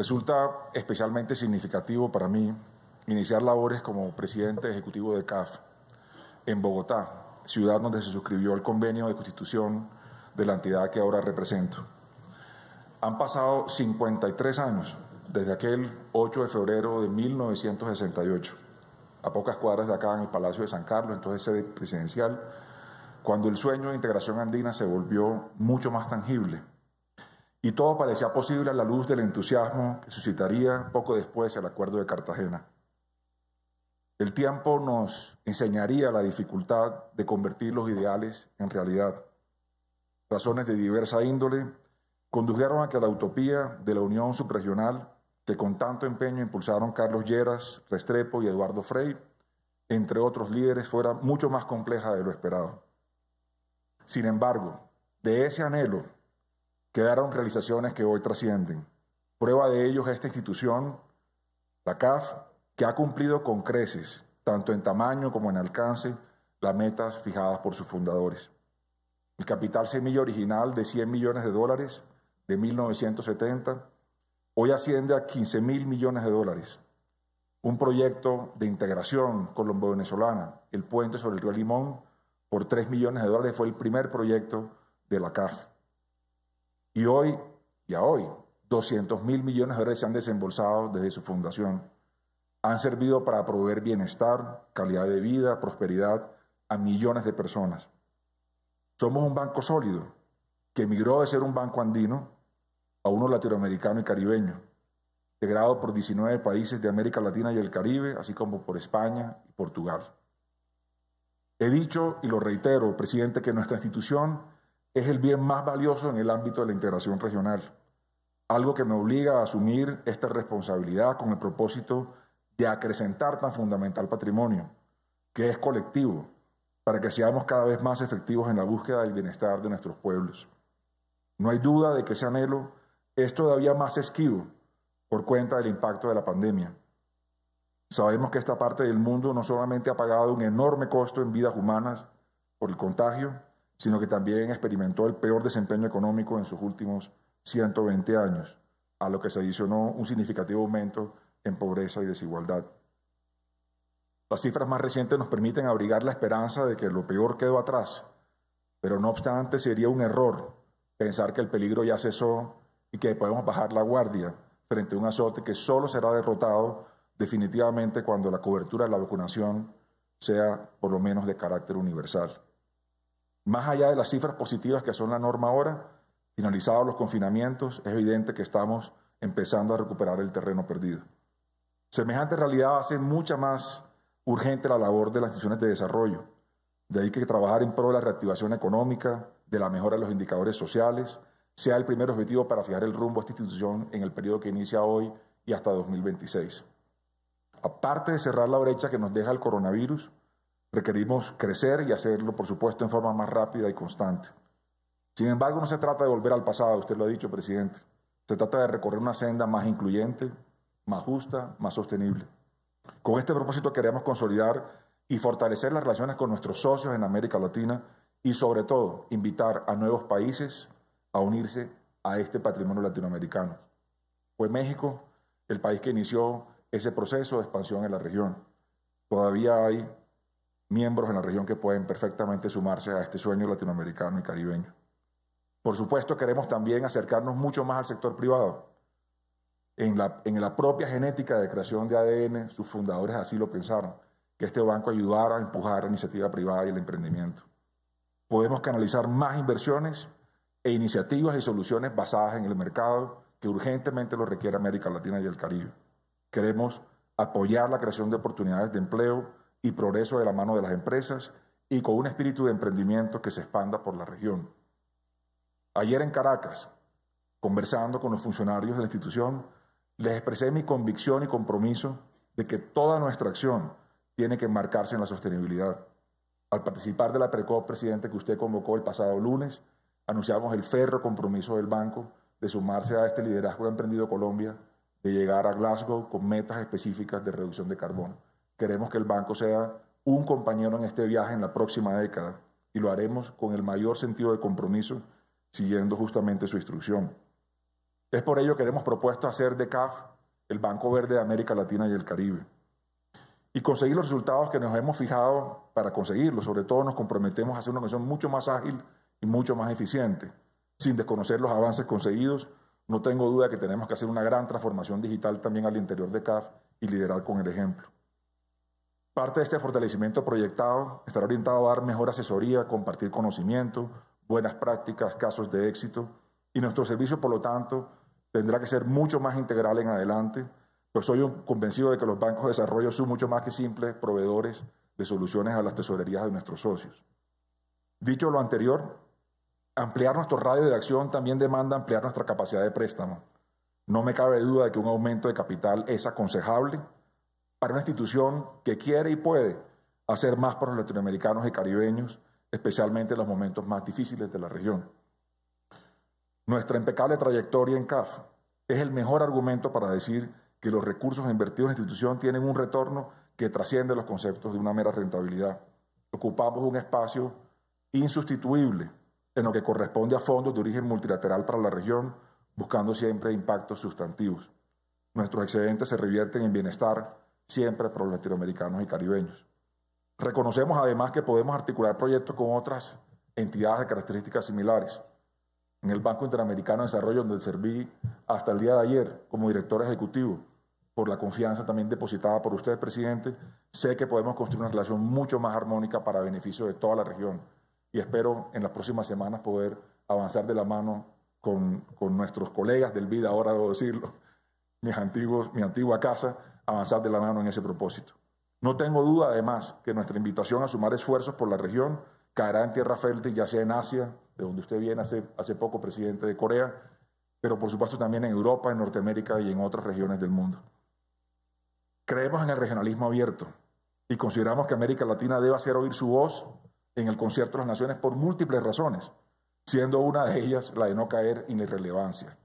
Resulta especialmente significativo para mí iniciar labores como presidente ejecutivo de CAF en Bogotá, ciudad donde se suscribió el convenio de constitución de la entidad que ahora represento. Han pasado 53 años desde aquel 8 de febrero de 1968, a pocas cuadras de acá en el Palacio de San Carlos, entonces sede presidencial, cuando el sueño de integración andina se volvió mucho más tangible y todo parecía posible a la luz del entusiasmo que suscitaría poco después el acuerdo de Cartagena. El tiempo nos enseñaría la dificultad de convertir los ideales en realidad. Razones de diversa índole condujeron a que la utopía de la Unión Subregional, que con tanto empeño impulsaron Carlos Lleras, Restrepo y Eduardo Frey, entre otros líderes, fuera mucho más compleja de lo esperado. Sin embargo, de ese anhelo quedaron realizaciones que hoy trascienden. Prueba de ello es esta institución, la CAF, que ha cumplido con creces, tanto en tamaño como en alcance, las metas fijadas por sus fundadores. El capital semilla original de 100 millones de dólares de 1970 hoy asciende a 15 mil millones de dólares. Un proyecto de integración colombo-venezolana, el puente sobre el río Limón, por 3 millones de dólares, fue el primer proyecto de la CAF. Y hoy, ya hoy, 200 mil millones de dólares se han desembolsado desde su fundación. Han servido para proveer bienestar, calidad de vida, prosperidad a millones de personas. Somos un banco sólido que emigró de ser un banco andino a uno latinoamericano y caribeño, integrado por 19 países de América Latina y el Caribe, así como por España y Portugal. He dicho y lo reitero, presidente, que nuestra institución es el bien más valioso en el ámbito de la integración regional, algo que me obliga a asumir esta responsabilidad con el propósito de acrecentar tan fundamental patrimonio, que es colectivo, para que seamos cada vez más efectivos en la búsqueda del bienestar de nuestros pueblos. No hay duda de que ese anhelo es todavía más esquivo por cuenta del impacto de la pandemia. Sabemos que esta parte del mundo no solamente ha pagado un enorme costo en vidas humanas por el contagio, sino que también experimentó el peor desempeño económico en sus últimos 120 años, a lo que se adicionó un significativo aumento en pobreza y desigualdad. Las cifras más recientes nos permiten abrigar la esperanza de que lo peor quedó atrás, pero no obstante sería un error pensar que el peligro ya cesó y que podemos bajar la guardia frente a un azote que solo será derrotado definitivamente cuando la cobertura de la vacunación sea por lo menos de carácter universal. Más allá de las cifras positivas que son la norma ahora, finalizados los confinamientos, es evidente que estamos empezando a recuperar el terreno perdido. Semejante realidad hace mucha más urgente la labor de las instituciones de desarrollo. De ahí que trabajar en pro de la reactivación económica, de la mejora de los indicadores sociales, sea el primer objetivo para fijar el rumbo a esta institución en el periodo que inicia hoy y hasta 2026. Aparte de cerrar la brecha que nos deja el coronavirus, Requerimos crecer y hacerlo, por supuesto, en forma más rápida y constante. Sin embargo, no se trata de volver al pasado, usted lo ha dicho, presidente. Se trata de recorrer una senda más incluyente, más justa, más sostenible. Con este propósito queremos consolidar y fortalecer las relaciones con nuestros socios en América Latina y sobre todo invitar a nuevos países a unirse a este patrimonio latinoamericano. Fue México el país que inició ese proceso de expansión en la región. Todavía hay miembros en la región que pueden perfectamente sumarse a este sueño latinoamericano y caribeño. Por supuesto, queremos también acercarnos mucho más al sector privado. En la, en la propia genética de creación de ADN, sus fundadores así lo pensaron, que este banco ayudara a empujar la iniciativa privada y el emprendimiento. Podemos canalizar más inversiones e iniciativas y soluciones basadas en el mercado que urgentemente lo requiere América Latina y el Caribe. Queremos apoyar la creación de oportunidades de empleo y progreso de la mano de las empresas y con un espíritu de emprendimiento que se expanda por la región. Ayer en Caracas, conversando con los funcionarios de la institución, les expresé mi convicción y compromiso de que toda nuestra acción tiene que marcarse en la sostenibilidad. Al participar de la PRECOP, presidente, que usted convocó el pasado lunes, anunciamos el férreo compromiso del banco de sumarse a este liderazgo de emprendido Colombia, de llegar a Glasgow con metas específicas de reducción de carbono. Queremos que el banco sea un compañero en este viaje en la próxima década y lo haremos con el mayor sentido de compromiso, siguiendo justamente su instrucción. Es por ello que hemos propuesto hacer de CAF el Banco Verde de América Latina y el Caribe y conseguir los resultados que nos hemos fijado para conseguirlos. Sobre todo nos comprometemos a hacer una organización mucho más ágil y mucho más eficiente. Sin desconocer los avances conseguidos, no tengo duda que tenemos que hacer una gran transformación digital también al interior de CAF y liderar con el ejemplo. Parte de este fortalecimiento proyectado estará orientado a dar mejor asesoría, compartir conocimiento, buenas prácticas, casos de éxito, y nuestro servicio, por lo tanto, tendrá que ser mucho más integral en adelante, pues soy convencido de que los bancos de desarrollo son mucho más que simples proveedores de soluciones a las tesorerías de nuestros socios. Dicho lo anterior, ampliar nuestro radio de acción también demanda ampliar nuestra capacidad de préstamo. No me cabe duda de que un aumento de capital es aconsejable, para una institución que quiere y puede hacer más por los latinoamericanos y caribeños, especialmente en los momentos más difíciles de la región. Nuestra impecable trayectoria en CAF es el mejor argumento para decir que los recursos invertidos en la institución tienen un retorno que trasciende los conceptos de una mera rentabilidad. Ocupamos un espacio insustituible en lo que corresponde a fondos de origen multilateral para la región, buscando siempre impactos sustantivos. Nuestros excedentes se revierten en bienestar siempre para los latinoamericanos y caribeños. Reconocemos además que podemos articular proyectos con otras entidades de características similares. En el Banco Interamericano de Desarrollo, donde serví hasta el día de ayer como director ejecutivo, por la confianza también depositada por usted, presidente, sé que podemos construir una relación mucho más armónica para beneficio de toda la región y espero en las próximas semanas poder avanzar de la mano con, con nuestros colegas del BID, ahora debo decirlo, mis antiguos, mi antigua casa, avanzar de la mano en ese propósito. No tengo duda, además, que nuestra invitación a sumar esfuerzos por la región caerá en tierra fértil, ya sea en Asia, de donde usted viene hace, hace poco presidente de Corea, pero por supuesto también en Europa, en Norteamérica y en otras regiones del mundo. Creemos en el regionalismo abierto y consideramos que América Latina debe hacer oír su voz en el concierto de las naciones por múltiples razones, siendo una de ellas la de no caer en la irrelevancia.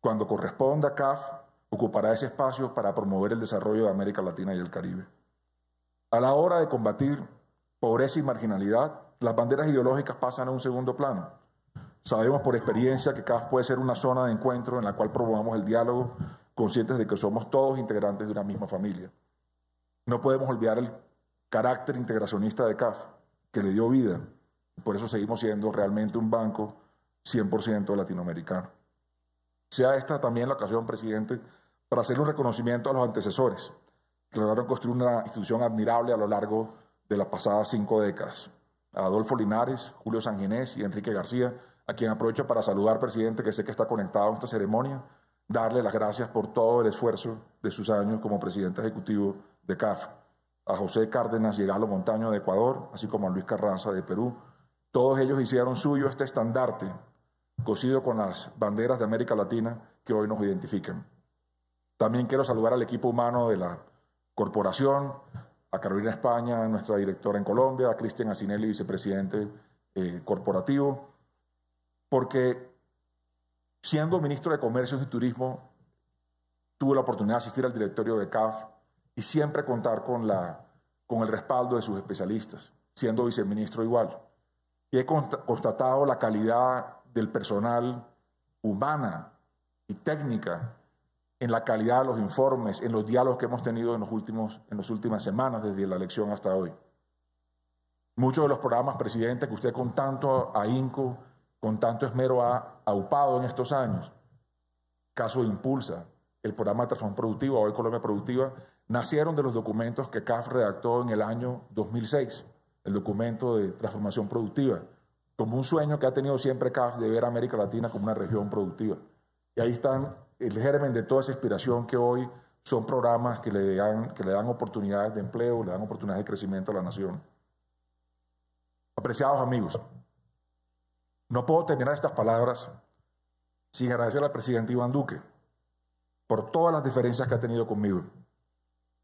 Cuando corresponda, CAF ocupará ese espacio para promover el desarrollo de América Latina y el Caribe. A la hora de combatir pobreza y marginalidad, las banderas ideológicas pasan a un segundo plano. Sabemos por experiencia que CAF puede ser una zona de encuentro en la cual promovamos el diálogo, conscientes de que somos todos integrantes de una misma familia. No podemos olvidar el carácter integracionista de CAF, que le dio vida. Por eso seguimos siendo realmente un banco 100% latinoamericano. Sea esta también la ocasión, presidente, para hacer un reconocimiento a los antecesores, que lograron construir una institución admirable a lo largo de las pasadas cinco décadas. A Adolfo Linares, Julio Sanginés y Enrique García, a quien aprovecho para saludar, presidente, que sé que está conectado a esta ceremonia, darle las gracias por todo el esfuerzo de sus años como presidente ejecutivo de CAF. A José Cárdenas y Galo Montaño de Ecuador, así como a Luis Carranza de Perú. Todos ellos hicieron suyo este estandarte, cosido con las banderas de América Latina que hoy nos identifican. También quiero saludar al equipo humano de la corporación, a Carolina España, nuestra directora en Colombia, a Cristian Asinelli, vicepresidente eh, corporativo, porque siendo ministro de Comercio y Turismo, tuve la oportunidad de asistir al directorio de CAF y siempre contar con, la, con el respaldo de sus especialistas, siendo viceministro igual. Y he constatado la calidad del personal humana y técnica en la calidad de los informes, en los diálogos que hemos tenido en, los últimos, en las últimas semanas, desde la elección hasta hoy. Muchos de los programas, presidente, que usted con tanto ahínco, con tanto esmero ha aupado en estos años, caso de Impulsa, el programa de transformación productiva, hoy Colombia Productiva, nacieron de los documentos que CAF redactó en el año 2006, el documento de transformación productiva, como un sueño que ha tenido siempre CAF de ver a América Latina como una región productiva. Y ahí están el germen de toda esa inspiración que hoy son programas que le dan, que le dan oportunidades de empleo, le dan oportunidades de crecimiento a la nación. Apreciados amigos, no puedo terminar estas palabras sin agradecer al presidente Iván Duque por todas las diferencias que ha tenido conmigo,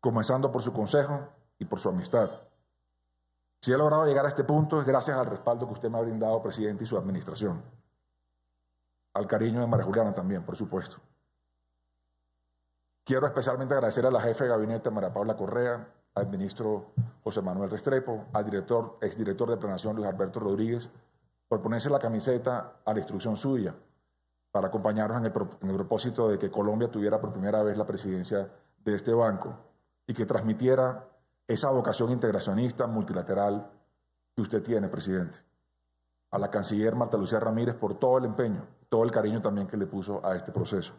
comenzando por su consejo y por su amistad. Si he logrado llegar a este punto es gracias al respaldo que usted me ha brindado, presidente, y su administración. Al cariño de María Juliana también, por supuesto. Quiero especialmente agradecer a la jefe de gabinete María Paula Correa, al ministro José Manuel Restrepo, al director, exdirector de Planación Luis Alberto Rodríguez, por ponerse la camiseta a la instrucción suya, para acompañarnos en el propósito de que Colombia tuviera por primera vez la presidencia de este banco y que transmitiera esa vocación integracionista multilateral que usted tiene, presidente. A la canciller Marta Lucía Ramírez por todo el empeño, todo el cariño también que le puso a este proceso.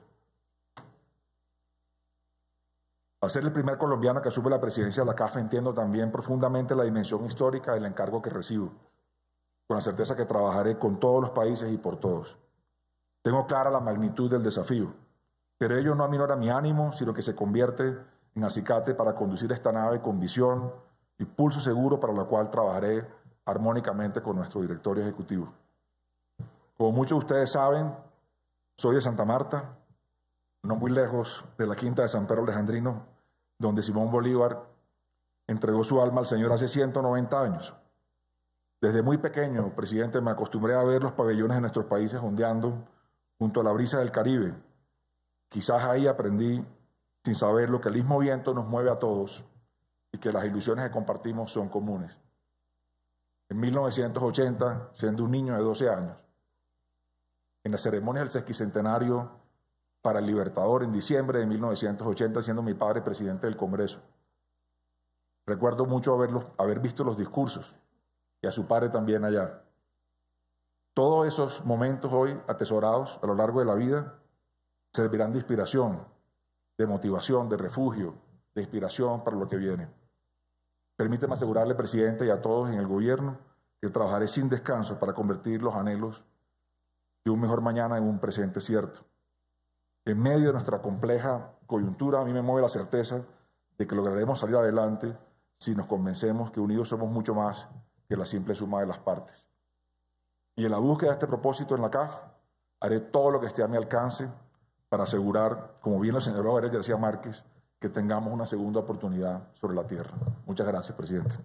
Al ser el primer colombiano que asume la presidencia de la CAF, entiendo también profundamente la dimensión histórica del encargo que recibo, con la certeza que trabajaré con todos los países y por todos. Tengo clara la magnitud del desafío, pero ello no aminora mi ánimo, sino que se convierte en acicate para conducir esta nave con visión y pulso seguro para la cual trabajaré armónicamente con nuestro directorio ejecutivo. Como muchos de ustedes saben, soy de Santa Marta, no muy lejos de la quinta de San Pedro Alejandrino, donde Simón Bolívar entregó su alma al Señor hace 190 años. Desde muy pequeño, presidente, me acostumbré a ver los pabellones de nuestros países ondeando junto a la brisa del Caribe. Quizás ahí aprendí, sin saberlo, que el mismo viento nos mueve a todos y que las ilusiones que compartimos son comunes. En 1980, siendo un niño de 12 años, en la ceremonia del sesquicentenario para el Libertador en diciembre de 1980, siendo mi padre presidente del Congreso. Recuerdo mucho haberlos, haber visto los discursos y a su padre también allá. Todos esos momentos hoy atesorados a lo largo de la vida servirán de inspiración, de motivación, de refugio, de inspiración para lo que viene. Permíteme asegurarle, presidente, y a todos en el gobierno, que trabajaré sin descanso para convertir los anhelos de un mejor mañana en un presente cierto en medio de nuestra compleja coyuntura, a mí me mueve la certeza de que lograremos salir adelante si nos convencemos que unidos somos mucho más que la simple suma de las partes. Y en la búsqueda de este propósito en la CAF, haré todo lo que esté a mi alcance para asegurar, como bien lo señaló Ariel García Márquez, que tengamos una segunda oportunidad sobre la tierra. Muchas gracias, presidente.